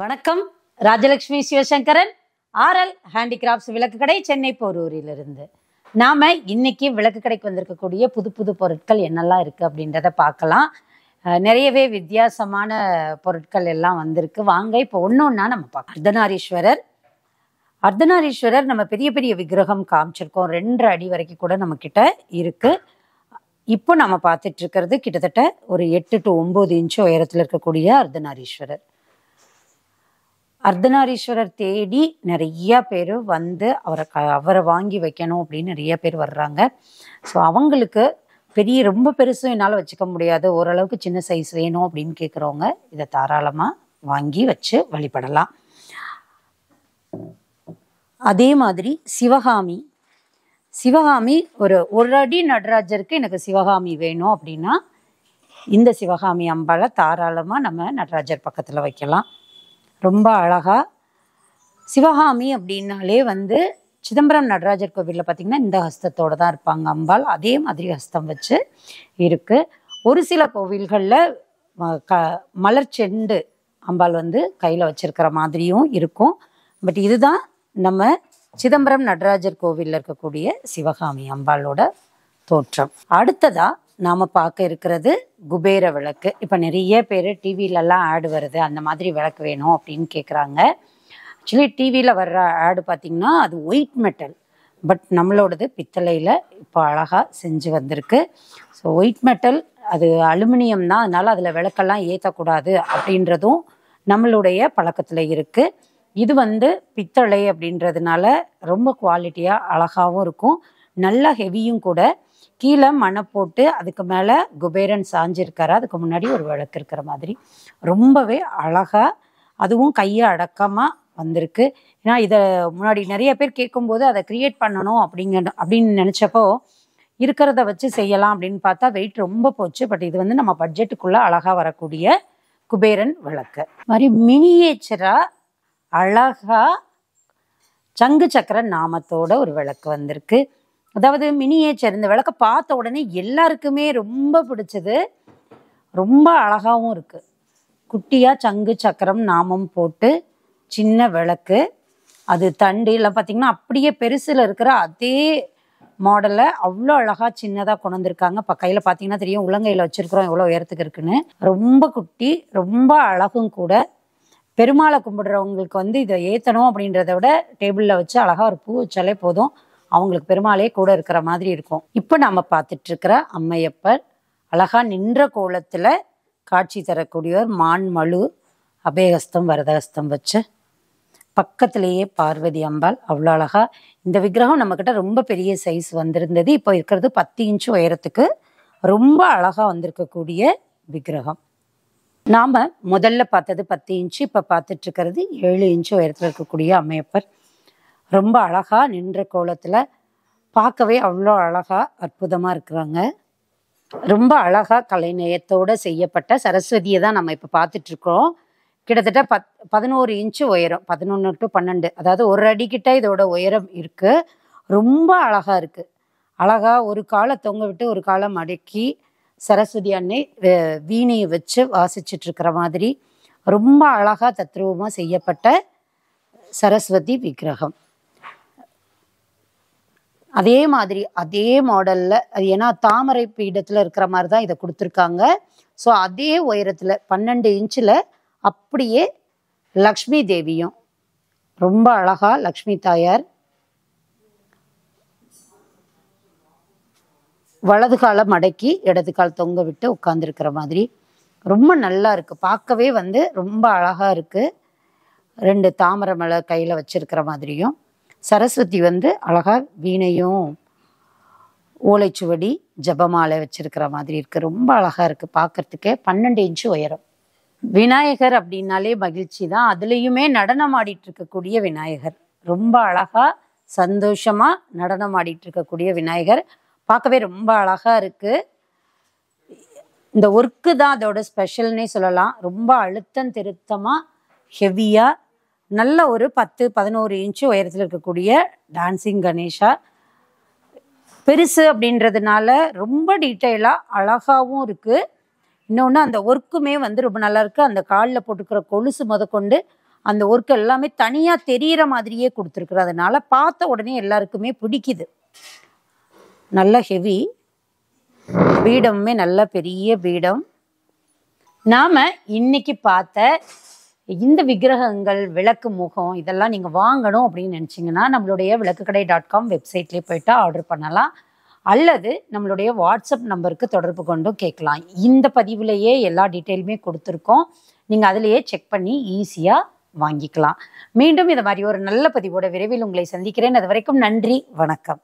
வணக்கம் Rajalakshmi Sivasankaran RL handicrafts விளக்கு கடை சென்னை போரூரிலிருந்து நாம் இன்னைக்கு விளக்கு கடைக்கு வந்திருக்கக்கூடிய புது புது பொருட்கள் என்னெல்லாம் இருக்குது அப்படின்றத பார்க்கலாம் நிறையவே வித்தியாசமான பொருட்கள் எல்லாம் வந்திருக்கு வாங்க இப்போ ஒன்று ஒன்றா நம்ம பார்க்கலாம் அர்த்தநாரீஸ்வரர் அர்த்தநாரீஸ்வரர் நம்ம பெரிய பெரிய விக்கிரகம் காமிச்சிருக்கோம் ரெண்டு அடி வரைக்கும் கூட நம்மக்கிட்ட இருக்குது இப்போ நம்ம பார்த்துட்டு இருக்கிறது கிட்டத்தட்ட ஒரு எட்டு டு ஒம்பது இன்ச்சு உயரத்தில் இருக்கக்கூடிய அர்த்தநாரீஸ்வரர் அர்த்தநாரீஸ்வரர் தேடி நிறைய பேர் வந்து அவரை க அவரை வாங்கி வைக்கணும் அப்படின்னு நிறைய பேர் வர்றாங்க ஸோ அவங்களுக்கு பெரிய ரொம்ப பெருசும் என்னால் வச்சுக்க முடியாது ஓரளவுக்கு சின்ன சைஸ் வேணும் அப்படின்னு கேட்குறவங்க இதை தாராளமாக வாங்கி வச்சு வழிபடலாம் அதே மாதிரி சிவகாமி சிவகாமி ஒரு ஒரு அடி நடராஜருக்கு எனக்கு சிவகாமி வேணும் அப்படின்னா இந்த சிவகாமி அம்பாவை தாராளமாக நம்ம நடராஜர் பக்கத்தில் வைக்கலாம் ரொம்ப அழகாக சிவகாமி அப்படின்னாலே வந்து சிதம்பரம் நடராஜர் கோவிலில் பார்த்திங்கன்னா இந்த ஹஸ்தத்தோடு தான் இருப்பாங்க அம்பாள் அதே மாதிரி ஹஸ்தம் வச்சு இருக்குது ஒரு சில கோவில்களில் க மலர் செண்டு அம்பாள் வந்து கையில் வச்சுருக்கிற மாதிரியும் இருக்கும் பட் இதுதான் நம்ம சிதம்பரம் நடராஜர் கோவிலில் இருக்கக்கூடிய சிவகாமி அம்பாளோட தோற்றம் அடுத்ததாக நாம் பார்க்க இருக்கிறது குபேர விளக்கு இப்போ நிறைய பேர் டிவியிலலாம் ஆடு வருது அந்த மாதிரி விளக்கு வேணும் அப்படின்னு கேட்குறாங்க ஆக்சுவலி டிவியில் வர்ற ஆடு பார்த்திங்கன்னா அது ஒயிட் மெட்டல் பட் நம்மளோடது பித்தளையில் இப்போ அழகாக செஞ்சு வந்திருக்கு ஸோ ஒயிட் மெட்டல் அது அலுமினியம் தான் அதனால் அதில் விளக்கெல்லாம் ஏற்றக்கூடாது அப்படின்றதும் நம்மளுடைய பழக்கத்தில் இருக்குது இது வந்து பித்தளை அப்படின்றதுனால ரொம்ப குவாலிட்டியாக அழகாகவும் இருக்கும் நல்லா ஹெவியும் கூட கீழே மணை போட்டு அதுக்கு மேலே குபேரன் சாஞ்சிருக்காரு அதுக்கு முன்னாடி ஒரு விளக்கு இருக்கிற மாதிரி ரொம்பவே அழகாக அதுவும் கையை அடக்கமாக வந்திருக்கு ஏன்னா இதை முன்னாடி நிறைய பேர் கேட்கும்போது அதை க்ரியேட் பண்ணணும் அப்படிங்க அப்படின்னு நினச்சப்போ இருக்கிறத வச்சு செய்யலாம் அப்படின்னு பார்த்தா வெயிட் ரொம்ப போச்சு பட் இது வந்து நம்ம பட்ஜெட்டுக்குள்ளே அழகாக வரக்கூடிய குபேரன் விளக்கு மாதிரி மினியேச்சராக அழகாக சங்கு சக்கர நாமத்தோட ஒரு விளக்கு வந்திருக்கு அதாவது மினியேச்சர் இந்த விளக்கை பார்த்த உடனே எல்லாருக்குமே ரொம்ப பிடிச்சது ரொம்ப அழகாகவும் இருக்குது குட்டியாக சங்கு சக்கரம் நாமம் போட்டு சின்ன விளக்கு அது தண்டு எல்லாம் பார்த்தீங்கன்னா அப்படியே பெருசில் இருக்கிற அதே மாடலை அவ்வளோ அழகாக சின்னதாக கொண்டு வந்திருக்காங்க இப்போ கையில் பார்த்தீங்கன்னா தெரியும் உலங்கையில் வச்சுருக்கிறோம் எவ்வளோ உயரத்துக்கு இருக்குன்னு ரொம்ப குட்டி ரொம்ப அழகும் கூட பெருமாளை கும்பிடுறவங்களுக்கு வந்து இதை ஏற்றணும் அப்படின்றத விட டேபிளில் வச்சு அழகாக ஒரு பூ வச்சாலே போதும் அவங்களுக்கு பெருமாளே கூட இருக்கிற மாதிரி இருக்கும் இப்போ நாம் பார்த்துட்ருக்கிற அம்மையப்பர் அழகாக நின்ற கோலத்தில் காட்சி தரக்கூடியவர் மான் மழு அபேகஸ்தம் வரதகஸ்தம் வச்சு பக்கத்திலேயே பார்வதி அம்பாள் அவ்வளோ அழகாக இந்த விக்கிரகம் நம்மக்கிட்ட ரொம்ப பெரிய சைஸ் வந்திருந்தது இப்போ இருக்கிறது பத்து இன்ச்சு உயரத்துக்கு ரொம்ப அழகாக வந்திருக்கக்கூடிய விக்கிரகம் நாம் முதல்ல பார்த்தது பத்து இன்ச்சு இப்போ பார்த்துட்ருக்கிறது ஏழு இன்ச்சு உயரத்தில் இருக்கக்கூடிய அம்மையப்பர் ரொம்ப அழகாக நின்ற கோலத்தில் பார்க்கவே அவ்வளோ அழகாக அற்புதமாக இருக்கிறாங்க ரொம்ப அழகாக கலைநயத்தோடு செய்யப்பட்ட சரஸ்வதியை தான் நம்ம இப்போ பார்த்துட்ருக்கோம் கிட்டத்தட்ட பத் பதினோரு இன்ச்சு உயரம் பதினொன்று டு பன்னெண்டு அதாவது ஒரு அடிக்கிட்ட இதோட உயரம் இருக்குது ரொம்ப அழகாக இருக்குது அழகாக ஒரு காலை தொங்க விட்டு ஒரு காலை மடக்கி சரஸ்வதி அன்னை வீணையை வச்சு வாசிச்சிட்ருக்கிற மாதிரி ரொம்ப அழகாக தத்ரூபமாக செய்யப்பட்ட சரஸ்வதி விக்கிரகம் அதே மாதிரி அதே மாடலில் அது ஏன்னா தாமரை பீடத்தில் இருக்கிற மாதிரி தான் இதை கொடுத்துருக்காங்க ஸோ அதே உயரத்தில் பன்னெண்டு இன்ச்சில் அப்படியே லக்ஷ்மி தேவியும் ரொம்ப அழகாக லக்ஷ்மி தாயார் வலது காலை மடக்கி இடது கால் தொங்க விட்டு உட்காந்துருக்கிற மாதிரி ரொம்ப நல்லா இருக்குது பார்க்கவே வந்து ரொம்ப அழகாக இருக்குது ரெண்டு தாமரை மலை கையில் வச்சுருக்கிற மாதிரியும் சரஸ்வதி வந்து அழகாக வீணையும் ஓலைச்சுவடி ஜபமாலை வச்சிருக்கிற மாதிரி இருக்குது ரொம்ப அழகாக இருக்குது பார்க்கறதுக்கே பன்னெண்டு இன்ச்சு உயரம் விநாயகர் அப்படின்னாலே மகிழ்ச்சி தான் அதுலேயுமே நடனம் ஆடிட்டு இருக்கக்கூடிய விநாயகர் ரொம்ப அழகாக சந்தோஷமாக நடனம் ஆடிட்டு இருக்கக்கூடிய விநாயகர் பார்க்கவே ரொம்ப அழகாக இருக்குது இந்த ஒர்க்கு தான் அதோட ஸ்பெஷல்னே சொல்லலாம் ரொம்ப அழுத்தம் திருத்தமாக ஹெவியாக நல்ல ஒரு பத்து பதினோரு இன்ச்சு உயரத்தில் இருக்கக்கூடிய டான்சிங் கணேஷா பெருசு அப்படின்றதுனால ரொம்ப டீட்டெயிலாக அழகாகவும் இருக்குது இன்னொன்று அந்த ஒர்க்குமே வந்து ரொம்ப நல்லா இருக்குது அந்த காலில் போட்டுக்கிற கொலுசு முதக்கொண்டு அந்த ஒர்க் எல்லாமே தனியாக தெரிகிற மாதிரியே கொடுத்துருக்குறோம் அதனால பார்த்த உடனே எல்லாருக்குமே பிடிக்குது நல்ல ஹெவி பீடமுமே நல்ல பெரிய பீடம் நாம் இன்னைக்கு பார்த்த இந்த விக்கிரகங்கள் விளக்கு முகம் இதெல்லாம் நீங்கள் வாங்கணும் அப்படின்னு நினச்சிங்கன்னா நம்மளுடைய விளக்கு கடை டாட் காம் வெப்சைட்லேயே போயிட்டு ஆர்டர் பண்ணலாம் அல்லது நம்மளுடைய வாட்ஸ்அப் நம்பருக்கு தொடர்பு கொண்டும் கேட்கலாம் இந்த பதிவுலேயே எல்லா டீட்டெயிலுமே கொடுத்துருக்கோம் நீங்கள் அதிலேயே செக் பண்ணி ஈஸியாக வாங்கிக்கலாம் மீண்டும் இது மாதிரி ஒரு நல்ல பதிவோட விரைவில் உங்களை சந்திக்கிறேன் அது வரைக்கும் நன்றி வணக்கம்